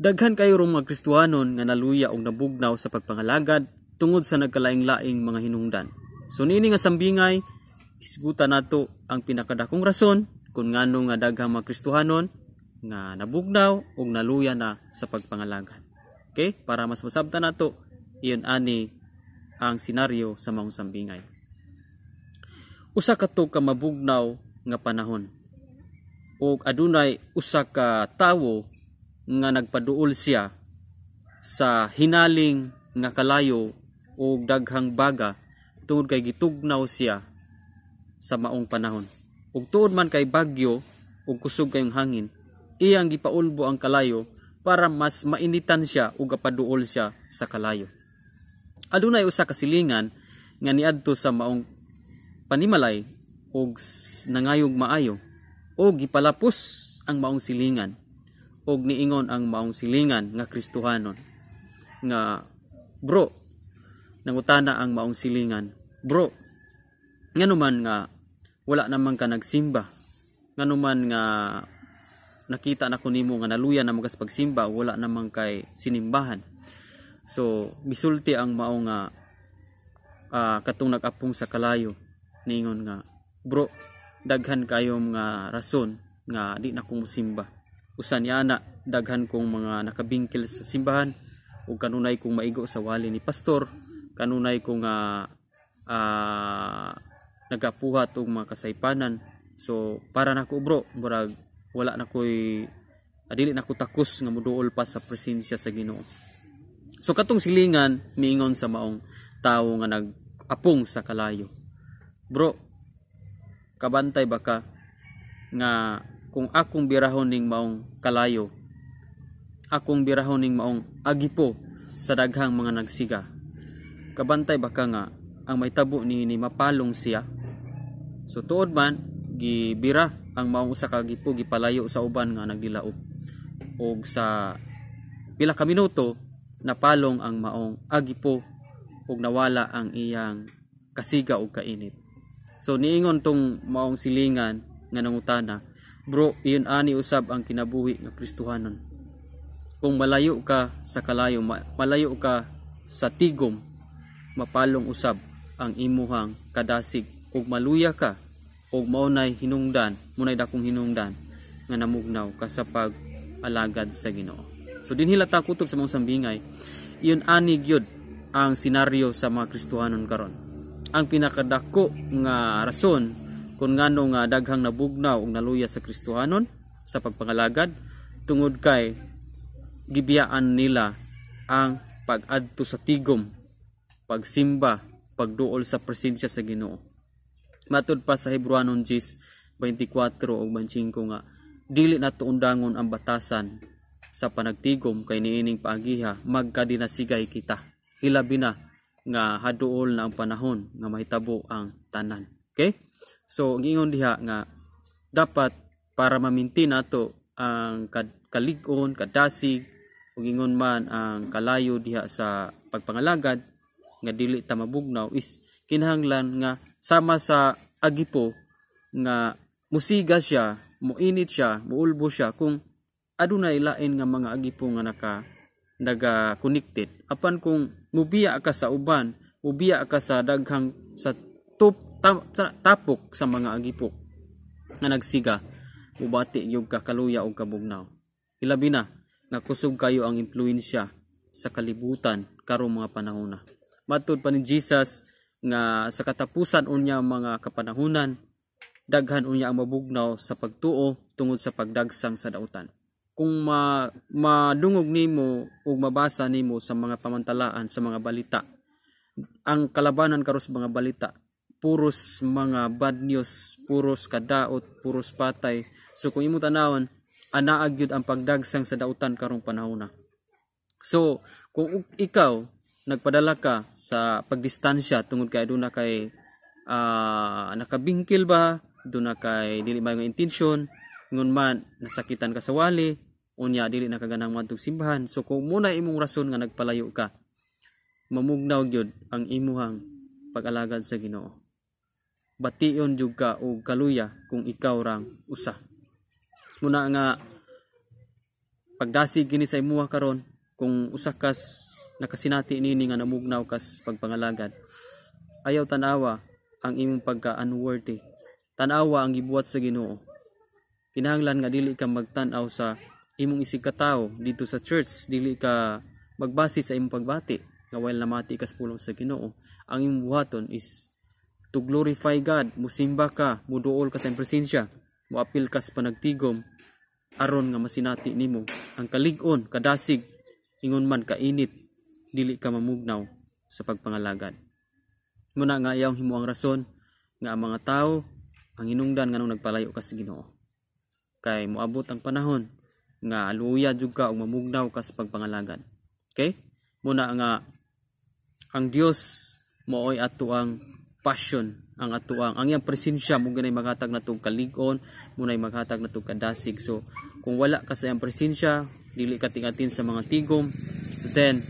Daghan kayo rong mga Kristuhanon nga naluya og nabugnaw sa pagpangalagad tungod sa nagkalaing-laing mga hinungdan. So nini nga sambingay, isguta nato ang pinakadakong rason kung ngano nga daghang mga Kristuhanon nga nabugnaw og naluya na sa pagpangalagad. Okay? Para mas masabta nato, iyon ani ang senaryo sa maong sambingay. Usa ka to ka mabugnaw nga panahon. Og adunay usa ka tawo nga nagpaduol siya sa hinaling nga kalayo o daghang baga tungod kay gitugnaw siya sa maong panahon. Ug tuod man kay bagyo ug kusog kayong hangin, iyang gipaulbo ang kalayo para mas mainitan siya ug apaduol siya sa kalayo. Adunay usa ka silingan nga niadto sa maong panimalay ug nangayog maayo o gipalapos ang maong silingan og niingon ang maong silingan nga Kristohanon nga bro nangutana ang maong silingan bro nganuman nga wala naman ka nagsimba nganuman nga nakita na ko nimo nga naluya na magas pagsimba wala naman kay sinimbahan so bisulti ang maong nga uh, katong nagapong sa kalayo niingon nga bro daghan kayo nga rason nga di na ko musimba usan yana daghan kong mga nakabingkil sa simbahan ug kanunay kong maigo sa wali ni pastor kanunay kong uh, uh, nagapuhat og mga kasaypanan so para na ko bro murag wala na koy adili ah, na ko takos nga muduol pa sa presensya sa Ginoo so katong silingan miingon sa maong tawo nga nagapong sa kalayo bro kabantay baka nga kung akong birahon ning maong kalayo akong birahon ning maong agipo sa daghang mga nagsiga kabantay baka nga ang may tabo ni ni mapalong siya so tuod man gibira ang maong usa kagipo gipalayo sa uban nga nagdilaob og sa pila ka minuto napalong ang maong agipo og nawala ang iyang kasiga og kainit so niingon tong maong silingan nga nangutana bro iyon ani usab ang kinabuhi nga Kristohanon kung malayo ka sa kalayo malayo ka sa tigom mapalong usab ang imuhang kadasig Kung maluya ka ug maunay hinungdan munay dakong hinungdan nga namugnaw ka sa pag-alagad sa Ginoo so din lata kutob sa mga sambingay iyon ani gyud ang senaryo sa mga Kristohanon karon ang pinakadako nga rason kung ngano nga daghang nabugnaw ug naluya sa Kristohanon sa pagpangalagad tungod kay gibiyaan nila ang pag sa tigom, pagsimba, pagduol sa presensya sa Ginoo. matud pa sa Hebrewanon 10, 24 o 25 nga, dili na tuundangon ang batasan sa panagtigom kay niining paagiha magkadinasigay kita hilabi na nga haduol na ang panahon nga mahitabo ang tanan Okay? So, gingon diha nga dapat para ma-maintain nato ang kalig-on, kadasig, ug ingon man ang kalayo diha sa pagpangalagad nga dili ta mabugnaw is kinahanglan nga sama sa agipo nga musiga siya, muinit siya, muulbo siya kung adunay lain nga mga agipo nga naka naga connected apan kung mubiya ka sa uban mubiya ka sa daghang sa top ta- ta- tapok sa mga agipok nga nagsiga mubati yung kakaluya o kabugnaw. Ilabi na, nakusog kayo ang impluensya sa kalibutan karong mga panahona. Matod pa ni Jesus nga sa katapusan unya mga kapanahunan, daghan unya ang mabugnaw sa pagtuo tungod sa pagdagsang sa dautan kung ma, madungog nimo o mabasa nimo sa mga pamantalaan sa mga balita ang kalabanan karos mga balita puros mga bad news, puros kadaot, puros patay. So kung imo tanawon, anaag yun ang pagdagsang sa dautan karong panahon na. So, kung ikaw nagpadala ka sa pagdistansya tungod kay aduna kay uh, nakabingkil ba, aduna kay dili ba nga intensyon, ngon man nasakitan ka sa wali, unya dili na kaganang madtong simbahan. So kung muna imong rason nga nagpalayo ka, mamugnaw gyud ang imuhang pag-alagad sa Ginoo bation jud ka og kaluya kung ikaw rang usa muna nga pagdasig kini sa imuha karon kung usa kas nakasinati nini nga namugnaw kas pagpangalagad ayaw tanawa ang imong pagka unworthy tanawa ang gibuhat sa Ginoo kinahanglan nga dili ka magtanaw sa imong isig katao dito sa church dili ka magbase sa imong pagbati nga while namati kas pulong sa Ginoo ang imong buhaton is to glorify God, musimba ka, muduol ka sa presensya, muapil ka sa panagtigom, aron nga masinati nimo ang kalig-on, kadasig, ingon man kainit, dili ka mamugnaw sa pagpangalagad. Muna nga iyang ang rason nga ang mga tao ang hinungdan nganong nagpalayo ka sa Ginoo. Kay moabot ang panahon nga aluya jud ka og mamugnaw ka sa pagpangalagad. Okay? Muna nga ang Dios mooy ato ang passion ang atuang ang iyang presensya mo ganay maghatag natong kalig-on mo nay maghatag natong kadasig so kung wala ka sa iyang presensya dili ka tingatin sa mga tigom then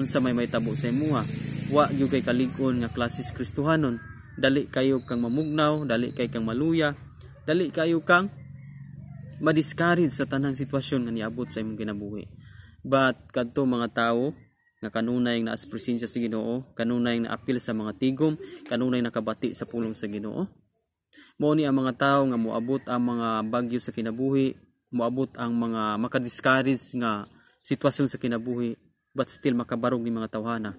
unsa may may tabo sa imuha wa gyud kay kalig-on nga klasis Kristohanon dali kayo kang mamugnaw dali kay kang maluya dali kayo kang madiscourage sa tanang sitwasyon nga niabot sa imong ginabuhi but kadto mga tawo nga kanunay na presensya sa Ginoo, kanunay na apil sa mga tigom, kanunay na kabati sa pulong sa Ginoo. Mao ni ang mga tawo nga moabot ang mga bagyo sa kinabuhi, moabot ang mga makadiscourage nga sitwasyon sa kinabuhi but still makabarog ni mga tawhana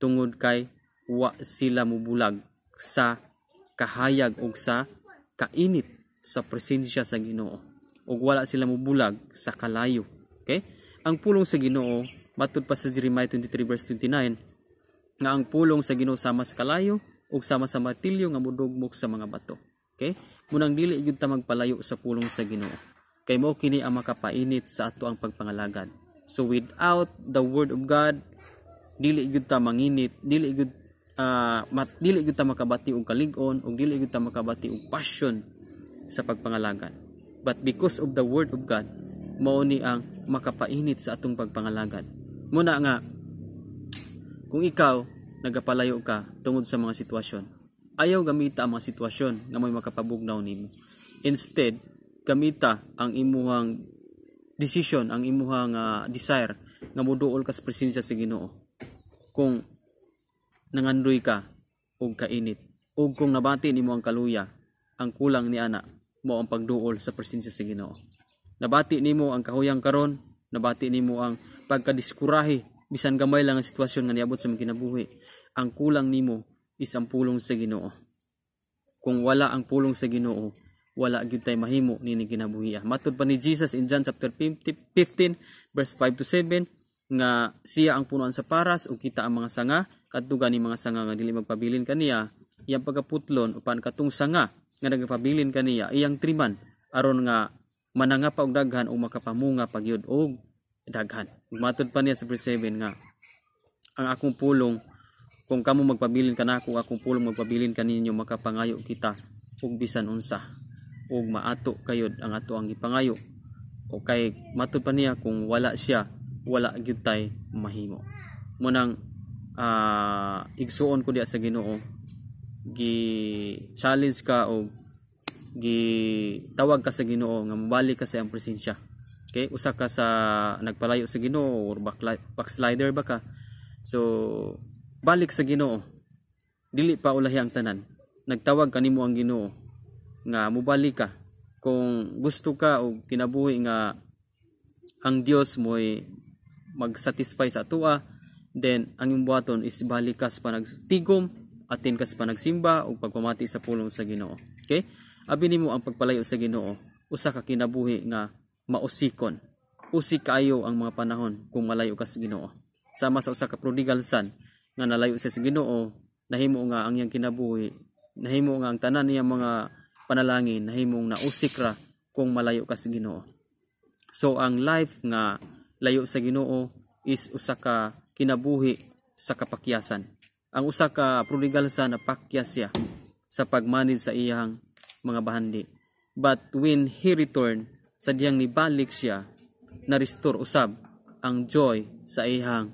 tungod kay wa sila mubulag sa kahayag o sa kainit sa presensya sa Ginoo ug wala sila mubulag sa kalayo okay ang pulong sa Ginoo matud pa sa Jeremiah 23 verse 29 nga ang pulong sa Ginoo sama sa kalayo ug sama sa martilyo nga modugmok sa mga bato. Okay? Munang dili gyud ta magpalayo sa pulong sa Ginoo. Kay mao kini ang makapainit sa ato ang pagpangalagad. So without the word of God, dili gyud ta manginit, dili gyud uh, mat, dili gyud ta makabati og kalig-on ug dili gyud ta makabati og passion sa pagpangalagad. But because of the word of God, mao ni ang makapainit sa atong pagpangalagad. Muna nga, kung ikaw nagapalayo ka tungod sa mga sitwasyon, ayaw gamita ang mga sitwasyon nga may makapabugnaw nimo. Instead, gamita ang imuhang decision, ang imuhang uh, desire nga moduol ka sa presensya sa Ginoo. Kung nangandoy ka og kainit ug kung nabati nimo ang kaluya, ang kulang ni ana mo ang pagduol sa presensya sa Ginoo. Nabati nimo ang kahuyang karon, nabati nimo ang pagkadiskurahe bisan gamay lang ang sitwasyon nga niabot sa imong kinabuhi ang kulang nimo is ang pulong sa Ginoo kung wala ang pulong sa Ginoo wala gyud tay mahimo nini kinabuhiya ah, matud pa ni Jesus in John chapter 15 verse 5 to 7 nga siya ang punuan sa paras ug kita ang mga sanga kadtugan ni mga sanga nga dili magpabilin kaniya iyang pagkaputlon upan katong sanga nga nagpabilin kaniya iyang triman aron nga mananga pa og daghan o makapamunga pagyud og daghan Matod pa niya sa verse 7 nga, ang akong pulong, kung kamo magpabilin ka na kanako, akong pulong magpabilin ka ninyo, makapangayo kita, ug bisan unsa, ug maato kayod ang ato ang ipangayo. O kay matod pa niya kung wala siya, wala gyud tay mahimo. Munang uh, igsuon ko diya sa Ginoo, gi challenge ka o gi tawag ka sa Ginoo nga mabalik ka sa iyang presensya Okay, usa ka sa nagpalayo sa Ginoo or backslider ba ka so balik sa Ginoo dili pa ulahi ang tanan nagtawag kanimo ang Ginoo nga mubalik ka kung gusto ka og kinabuhi nga ang Dios mo'y magsatisfy sa atoa then ang imong buhaton is balik ka sa panagtigom atin ka sa panagsimba o pagpamati sa pulong sa Ginoo okay abi nimo ang pagpalayo sa Ginoo usa ka kinabuhi nga mausikon. Usi kayo ang mga panahon kung malayo ka sa Ginoo. Sama sa usa ka prodigal son nga nalayo siya sa Ginoo, nahimo nga ang iyang kinabuhi, nahimo nga ang tanan niya mga panalangin, nahimong nausik ra kung malayo ka sa Ginoo. So ang life nga layo sa Ginoo is usa ka kinabuhi sa kapakyasan. Ang usa ka prodigal son napakyas siya sa pagmanid sa iyang mga bahandi. But when he returned, sadyang nibalik siya na restore usab ang joy sa ihang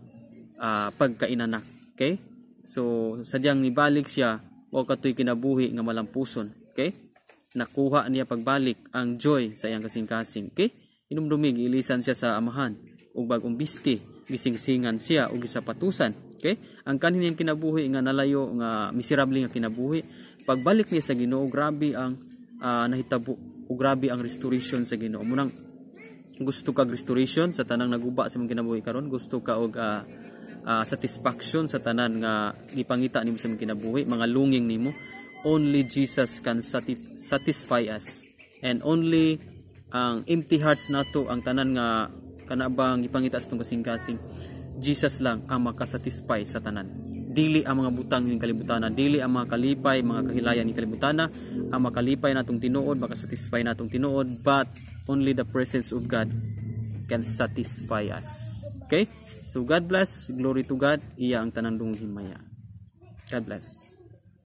uh, ah, pagkainanak okay so sadyang nibalik siya o katoy kinabuhi nga malampuson okay nakuha niya pagbalik ang joy sa iyang kasing-kasing okay inumdumig ilisan siya sa amahan ug bagong bisti gisingsingan siya o gisapatusan okay ang kanhiyang kinabuhi nga nalayo nga miserable nga kinabuhi pagbalik niya sa Ginoo grabe ang uh, nahitabo o grabe ang restoration sa Ginoo munang gusto kag restoration sa tanang naguba sa mong kinabuhi karon gusto ka og uh, uh, satisfaction sa tanan nga gipangita nimo sa mong kinabuhi mga lunging nimo only Jesus can satisf- satisfy us and only ang empty hearts nato ang tanan nga kanabang ipangita sa kasing-kasing Jesus lang ang makasatisfy sa tanan dili ang mga butang ning kalibutana dili ang mga kalipay mga kahilayan ning kalibutana ang makalipay natong tinuod makasatisfy natong tinuod but only the presence of God can satisfy us okay so God bless glory to God iya ang tanan dungog himaya God bless